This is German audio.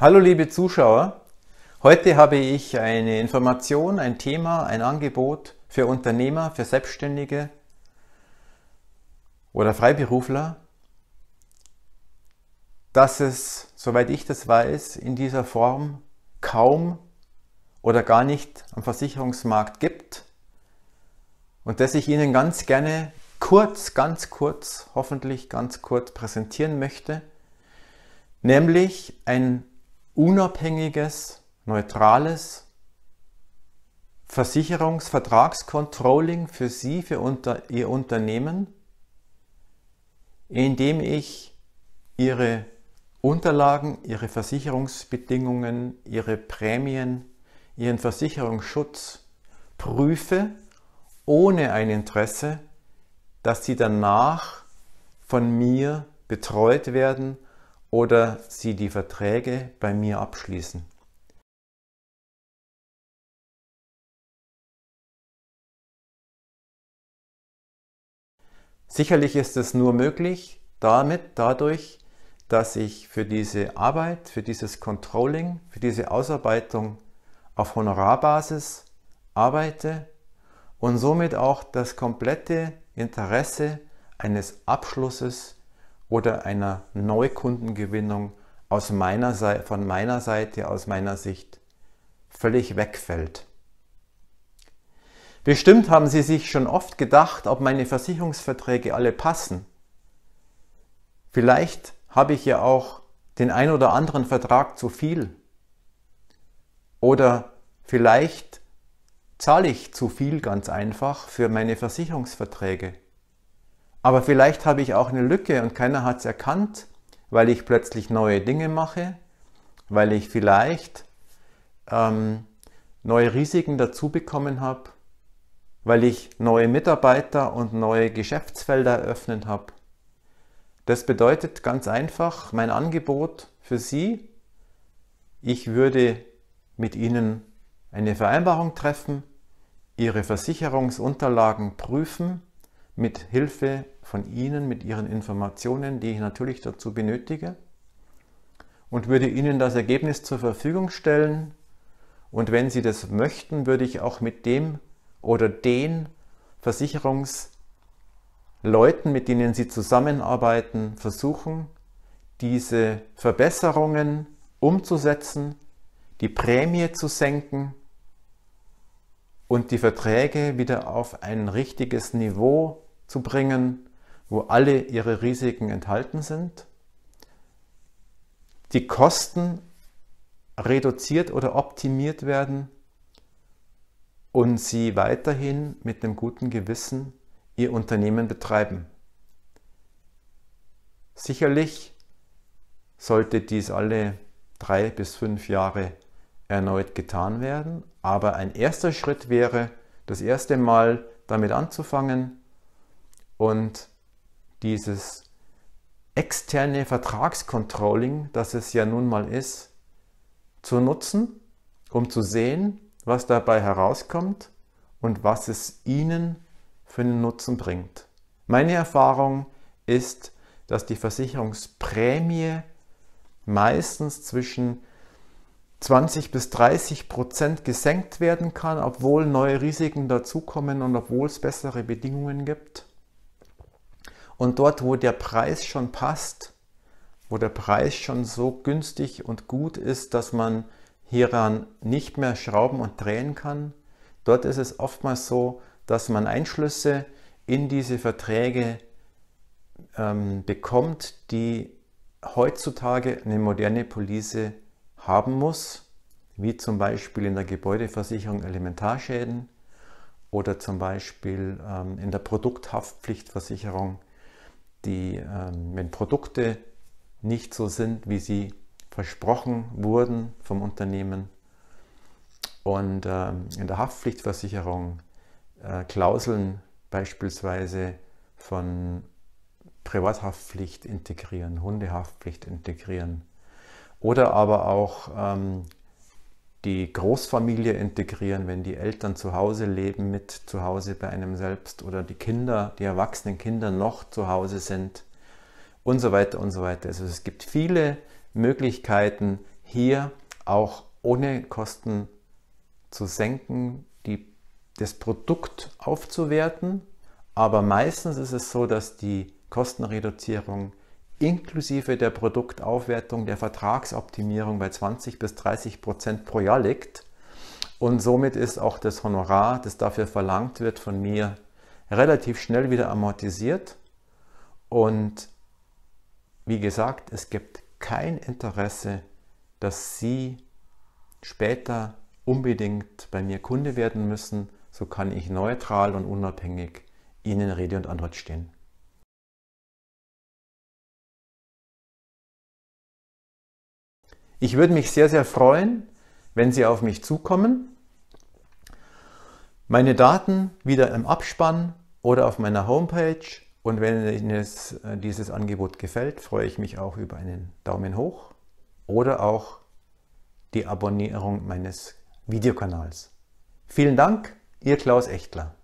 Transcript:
Hallo liebe Zuschauer, heute habe ich eine Information, ein Thema, ein Angebot für Unternehmer, für Selbstständige oder Freiberufler, dass es, soweit ich das weiß, in dieser Form kaum oder gar nicht am Versicherungsmarkt gibt und das ich Ihnen ganz gerne kurz, ganz kurz, hoffentlich ganz kurz präsentieren möchte, nämlich ein unabhängiges, neutrales Versicherungsvertragscontrolling für Sie, für unter, Ihr Unternehmen, indem ich Ihre Unterlagen, Ihre Versicherungsbedingungen, Ihre Prämien, Ihren Versicherungsschutz prüfe, ohne ein Interesse, dass Sie danach von mir betreut werden oder sie die Verträge bei mir abschließen. Sicherlich ist es nur möglich damit, dadurch, dass ich für diese Arbeit, für dieses Controlling, für diese Ausarbeitung auf Honorarbasis arbeite und somit auch das komplette Interesse eines Abschlusses oder einer Neukundengewinnung aus meiner Seite, von meiner Seite, aus meiner Sicht völlig wegfällt. Bestimmt haben Sie sich schon oft gedacht, ob meine Versicherungsverträge alle passen. Vielleicht habe ich ja auch den ein oder anderen Vertrag zu viel. Oder vielleicht zahle ich zu viel ganz einfach für meine Versicherungsverträge. Aber vielleicht habe ich auch eine Lücke und keiner hat es erkannt, weil ich plötzlich neue Dinge mache, weil ich vielleicht ähm, neue Risiken dazu bekommen habe, weil ich neue Mitarbeiter und neue Geschäftsfelder eröffnet habe. Das bedeutet ganz einfach mein Angebot für Sie. Ich würde mit Ihnen eine Vereinbarung treffen, Ihre Versicherungsunterlagen prüfen mit Hilfe von Ihnen mit Ihren Informationen, die ich natürlich dazu benötige, und würde Ihnen das Ergebnis zur Verfügung stellen. Und wenn Sie das möchten, würde ich auch mit dem oder den Versicherungsleuten, mit denen Sie zusammenarbeiten, versuchen, diese Verbesserungen umzusetzen, die Prämie zu senken und die Verträge wieder auf ein richtiges Niveau zu bringen, wo alle ihre Risiken enthalten sind, die Kosten reduziert oder optimiert werden und sie weiterhin mit einem guten Gewissen ihr Unternehmen betreiben. Sicherlich sollte dies alle drei bis fünf Jahre erneut getan werden, aber ein erster Schritt wäre, das erste Mal damit anzufangen und dieses externe Vertragscontrolling, das es ja nun mal ist, zu nutzen, um zu sehen, was dabei herauskommt und was es Ihnen für einen Nutzen bringt. Meine Erfahrung ist, dass die Versicherungsprämie meistens zwischen 20 bis 30 Prozent gesenkt werden kann, obwohl neue Risiken dazukommen und obwohl es bessere Bedingungen gibt. Und dort, wo der Preis schon passt, wo der Preis schon so günstig und gut ist, dass man hieran nicht mehr schrauben und drehen kann, dort ist es oftmals so, dass man Einschlüsse in diese Verträge ähm, bekommt, die heutzutage eine moderne Police haben muss, wie zum Beispiel in der Gebäudeversicherung Elementarschäden oder zum Beispiel ähm, in der Produkthaftpflichtversicherung die, ähm, wenn Produkte nicht so sind, wie sie versprochen wurden vom Unternehmen. Und ähm, in der Haftpflichtversicherung äh, Klauseln beispielsweise von Privathaftpflicht integrieren, Hundehaftpflicht integrieren oder aber auch ähm, die Großfamilie integrieren, wenn die Eltern zu Hause leben, mit zu Hause bei einem selbst oder die Kinder, die erwachsenen Kinder noch zu Hause sind und so weiter und so weiter. Also es gibt viele Möglichkeiten hier auch ohne Kosten zu senken, die, das Produkt aufzuwerten. Aber meistens ist es so, dass die Kostenreduzierung inklusive der Produktaufwertung der Vertragsoptimierung bei 20 bis 30 Prozent pro Jahr liegt. Und somit ist auch das Honorar, das dafür verlangt wird, von mir relativ schnell wieder amortisiert. Und wie gesagt, es gibt kein Interesse, dass Sie später unbedingt bei mir Kunde werden müssen. So kann ich neutral und unabhängig Ihnen Rede und Antwort stehen. Ich würde mich sehr, sehr freuen, wenn Sie auf mich zukommen. Meine Daten wieder im Abspann oder auf meiner Homepage. Und wenn Ihnen äh, dieses Angebot gefällt, freue ich mich auch über einen Daumen hoch oder auch die Abonnierung meines Videokanals. Vielen Dank, Ihr Klaus Echtler.